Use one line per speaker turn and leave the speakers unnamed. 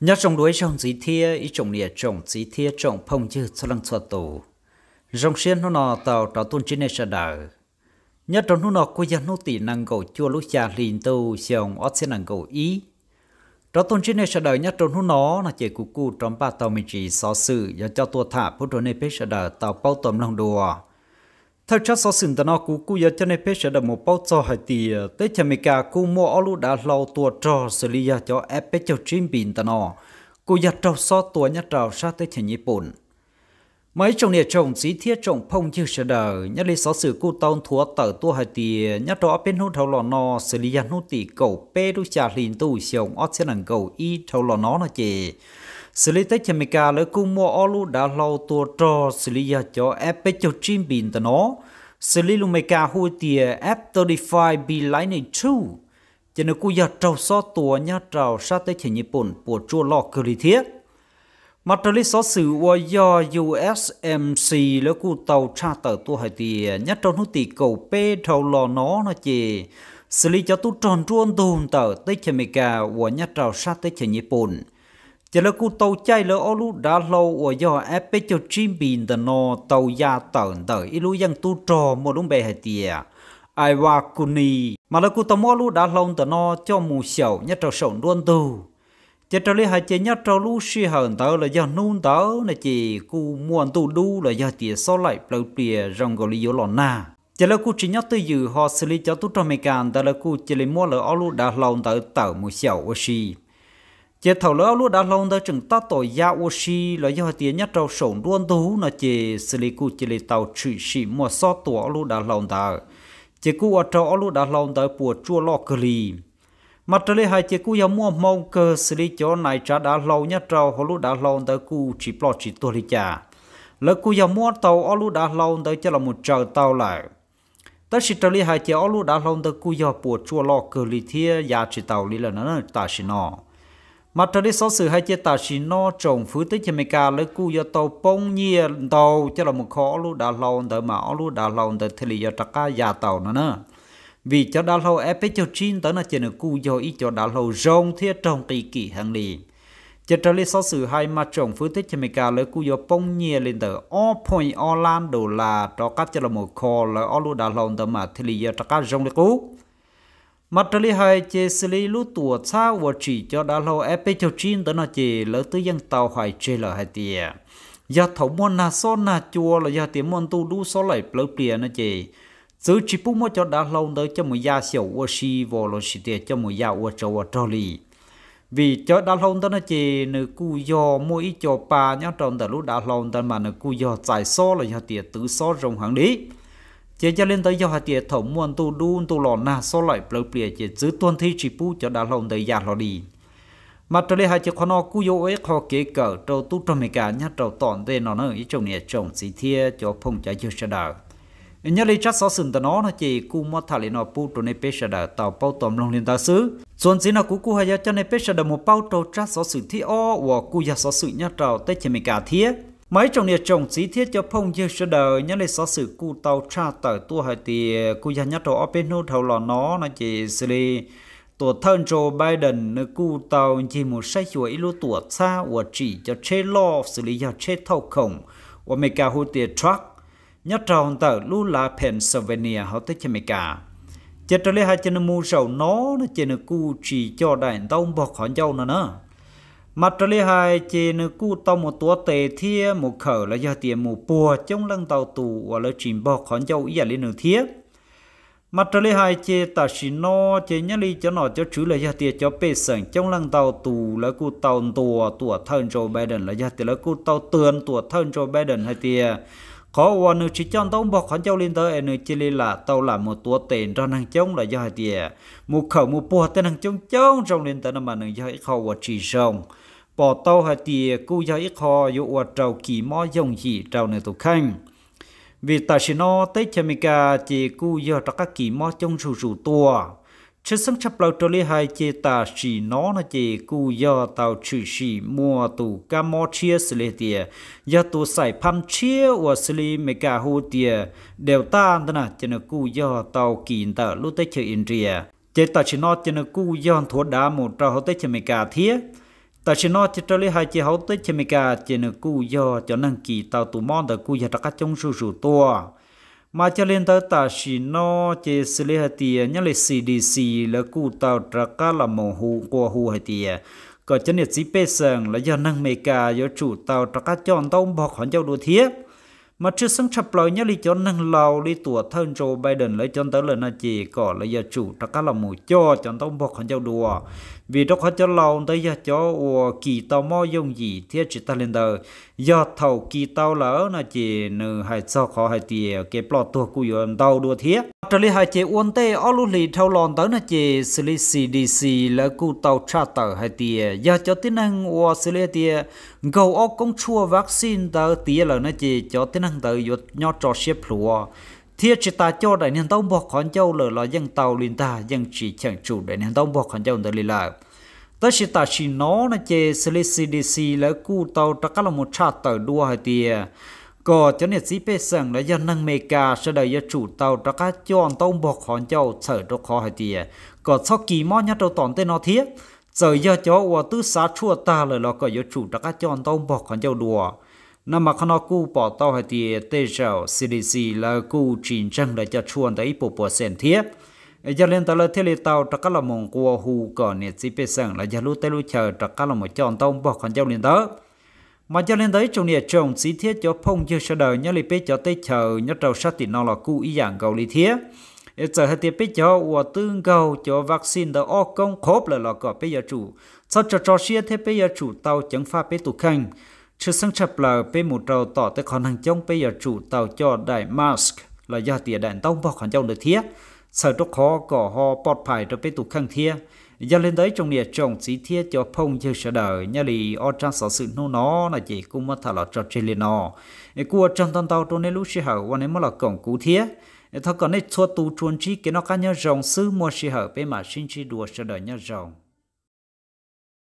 nhớ trong đuôi trong dĩ thia ý trồng địa trồng dĩ thia trồng phong chư cho lăng cho tổ rong xiên nó nọ tàu tàu tuôn trên nơi đờ, nhớ trong nó nọ cô dân nó tỷ năng cầu chua lúc cha liền tu xiong ót xiên năng cầu ý trong tuôn trên nơi đờ nhớ trong nó nọ là chỉ cụ cụ trong ba tàu mình chỉ xó sự do cho tua thả phút rồi nơi sa đờ tàu bao tầm lòng đùa thật chắc sau sinh nó cũng cũng giờ cho nên phải sẽ được một bao cho hay thì tới chả mình cả cô mua ở lúc đã lâu tua trò xử lý ra cho ép cho chim bình tao nó cô giờ trâu so tua nhất trâu sát tới chả nhị bổn mấy trong địa trồng sĩ thiết trọng phong chưa sẽ đời nhất lý sáu xử cô tông thua tờ tua hay thì nhất đó bên hút thầu lò nò xử lý ra hút tỷ cầu pê đu trà lìn tu xiong ót sẽ nằng cầu y thầu lò nó nó chè xử lý tới chemical cả lỡ cung mua ô lu đã lâu tua trò xử lý giờ cho ép cho chim bình tờ nó xử lý luôn mấy cả hôi tìa F35 bị lái này chú cho nên cú giờ trâu so tua nhá trâu sát tới chỉ Nhật Bản của chua lọ cơ lý thiết mặt trời lý so sự qua do USMC lỡ cô tàu tra tờ tua hải tìa nhá trâu nút tì cầu p trâu lò nó nó chì xử lý cho tu tròn truôn tồn tờ tới chemical cả và nhá trâu sát tới chỉ Nhật Bản chỉ là cú tàu chạy là ô lú đã lâu ở do ép cho chim bình tờ nó tàu ya tờn tờ ít lú dân tu trò một đúng bề hệ tiề ai wa kuni mà là cú tàu mua lú đã lâu tờ nó cho mù sầu nhất trâu sầu luôn tu chỉ trò lý hai chỉ nhất trâu lú suy hờn tờ là do nôn tờ này chỉ cú muốn tu đu là do tiề so lại lâu tiề rong gò lý yếu lòn na chỉ là cú chỉ nhất tới dự họ xử lý cho tu trò mày càn tờ là cú chỉ lấy mua là ô lú đã lâu tờ tờ mù sầu ở xì chế thầu lỡ lúc đã lâu tới chừng ta tội ya oshi là do tiền nhất trâu sổn luôn tú là chế xử lý cụ chế lý tàu trị sĩ mua so tổ lúc đã lâu tới chế cụ ở trâu lúc đã lâu tới bùa chua lo cơ lì mặt trời hai chế cụ yếm mua mong cơ xử lý chỗ này trả đã lâu nhất trâu hồi lúc đã lâu tới cụ chỉ plot chỉ tổ lý trả lỡ cụ yếm mua tàu ở lúc đã lâu tới cho là một trời tàu lại ta chỉ trời hai chế ở lúc đã lâu tới cụ yếm bùa chua lo cơ lì thia ya chỉ tàu lý là nó ta chỉ nó mà trở đi số sự hay chia tà xì no trồng phứ tới chê mê ca lấy cu yo tàu bông nhìa tàu cho là một khó lu đã lâu đợi mão lu đã lâu đợi thê lì yo trạc ca già tàu nữa nữa vì cho đã lâu ép cho chín tới là chê nửa cu yo ít cho đã lâu rong thiết trong kỳ kỳ hàng lì cho trở đi số sự hay mà trồng phứ tới chê mê ca lấy cu yo bông nhìa lên tờ o point o lan đồ là cho các cho là một khó lấy o lu đã lâu đợi mà thê lì yo trạc ca rong lấy cú mặt trời hai chế xử lý lũ tùa xa và chỉ cho đã lâu ép cho chín tới nó chỉ lỡ tư dân tàu hoài chế lỡ hai tìa do thấu môn na so na chùa là do tiếng môn tu đu số lại lỡ bìa nó chỉ giữ chỉ bút mới cho đã lâu tới cho một gia xỉu và xì vô lo xì tìa cho một gia và trâu và trâu lì vì cho đã lâu tới nó chỉ nữ cu do mỗi cho ba nhá trong tới lúc đã lâu tới mà nữ cu do tài so là do tìa tứ so rồng hàng lý chế cho lên tới do hạt tiệt thổ muôn tu đun tu lò na so loại bờ bìa chế giữ tuân thi chỉ pu cho đã lòng đầy già lò đi mà trở lại hai chiếc khoan cu yếu ấy họ kể cỡ trâu tu trong mấy cả nhát trâu tòn về nó nơi trong nhà trồng xì thia cho phong trái chưa sợ nhớ lấy chắc sáu sừng tờ nó nó chỉ cu mua thả lên nó pu trong này pê sợ tàu bao tòm lòng lên ta xứ chuẩn gì nó cú cu hai cho này pê sợ một bao trâu chắc sáu sừng thi o và cu ya sáu sừng nhát trâu tết chỉ mấy cả thia mấy trong địa trồng chỉ thiết cho phong dương sơ đời nhớ lấy xóa sự cụ tàu tra tờ tua hai thì cụ gia nhất đồ bên nô thầu lò nó là chỉ xử lý tổ thân cho Biden nơi tàu chỉ một sai chuỗi lô tổ xa và chỉ cho chế lo xử lý cho chế thâu khổng và mấy cả hồ tiền truck nhất trong tờ lúa là Pennsylvania họ tới cho mấy cả chỉ cho lấy hai chân mua sầu nó nó chỉ là cụ chỉ cho đại tông bọc họ nhau nữa nữa mặt trời lê hai chê nữ tàu một tua tề thia một khở là do tiền một bùa trong lăng tàu tù và lời trình bò khón dâu ý à lên nữ thiết mặt trời lê hai chê ta xì no chê nhá ly cho nó cho chữ là do tiền cho bê sẵn trong lăng tàu tù là cu tàu tùa tùa thân Joe Biden là do tiền là cu tàu tường tùa thân Joe Biden hai tiền có quan nếu chỉ chọn tông bọc hắn châu lên tới nếu chỉ lên là tàu là một tua tiền cho năng chống là do hai tiền một khẩu một bùa tên năng chống chống trong lên tới nằm mà năng do ít khó và chỉ rồng bỏ tàu hai tiền cú do ít khó dụ và trầu kỳ mò dòng gì trầu này tụ khanh vì tại sao nó tới chemica chỉ cú do các kỳ mò trong rủ rủ tua ឈិសំឆាប់ឡូតលីហើយជាតាជីណោណាជាគូយោតោឈឺស៊ីមួទូកាមោឈៀសលេទៀយោទូសៃផាន់ឈៀវ៉ាស្លីមេកាហូទៀដេវតានណាជាគូយោតោគីនតើលុតេឈឺអ៊ីនរៀចេតឈិណោជាគូយោធូដាមូតោហូតេជាមេកាធៀតឈិណោជាតលីហើយជាហូតេជាមេកាជាគូយោចនឹងគីតោទូមនតើគូយោតកាចុងស៊ូស៊ូតួ mà cho lên tới ta chỉ nó chế xử lý hạt tiền nhớ là CDC là cụ tàu trả cá là mồ hụ của hụ hạt tiền có chân nhiệt sĩ bê sàng là do năng mê cả do chủ tàu trả cá chọn tông bọc hòn châu đồ thiết mà chưa sân chập lời nhớ lý cho nâng lầu lý tủa thân Joe Biden lấy chân tới lần là chỉ có là giờ chủ tất cả là mù cho chân tông bọc hắn giao đùa vì đó khó cho lầu tới giờ cho ủa kỳ tàu mò dùng gì thiết chỉ ta lên đời do thầu kỳ tàu lỡ là chỉ nữ hai sao khó hai tìa kế bỏ tua cùi tàu đùa thiết Australia hai chế uốn tê ở lũ lì theo lòn tới là chế xử lý CDC là cụ tàu tờ hai tìa giờ cho tính năng của xử lý tìa gầu ở công chua vaccine tới tìa là nó chế cho tính năng tới yết nhỏ trò xếp lúa thiết chỉ ta cho đại nhân tàu bọc khán châu lỡ là dân tàu liên ta dân chỉ chẳng chủ đại nhân tàu bọc khán châu tới lì là tới chỉ ta chỉ nó là chế xử lý CDC là cụ tàu trắc là một tờ đua hai tìa có cho nên sĩ bê sẵn là dân năng ca sẽ đời giờ chủ tàu ra chọn tàu bọc hòn châu sở cho khó hay tìa sau kỳ mò nhát đầu tòn tên nó thiết giờ giờ cho và tư xá chua ta lời nó có giờ chủ ra chọn tàu bọc hòn châu đùa nằm mà khăn cú bỏ tàu hay tìa CDC là cú trình trăng để cho chuồn tới bộ bộ sen thiết giờ lên thế lệ tàu ra là mong cua hù còn nè sĩ bê sẵn là giờ lú tê lú chờ ra là một chọn tàu bọc hòn châu liền tới mà cho lên tới trong nhà trồng xí thiết cho phong chưa sơ đời nhớ lịch biết cho tết chờ nhớ trầu sát thì nó là cụ ý dạng cầu lý thiết giờ hết tiệp biết cho và tương cầu cho vaccine đã ô công khốp là lọ cỏ bây giờ chủ sau cho cho xe thế bây giờ chủ tàu chẳng pha bế tụ khanh chưa sáng chập là bế một trầu tỏ tới khả năng chống bây giờ chủ tàu cho đại mask là do tiền đàn tông vào khả năng được thiết sau đó khó cỏ ho bọt phải cho bế tụ khanh thiết giờ lên tới trong nhà trồng chỉ thiết cho phong chưa sợ đời nhà lì o trang sở sự nô nó là chỉ cũng mất thà là cho chơi liền nó cua trong tàu tàu trong nên lúc xí hậu quan nên mất là cổng cú thiết thật còn nên thua tu chuồn chi cái nó cá nhau rồng sư mua xí hậu bên mà sinh chi đùa sợ đời nhà rồng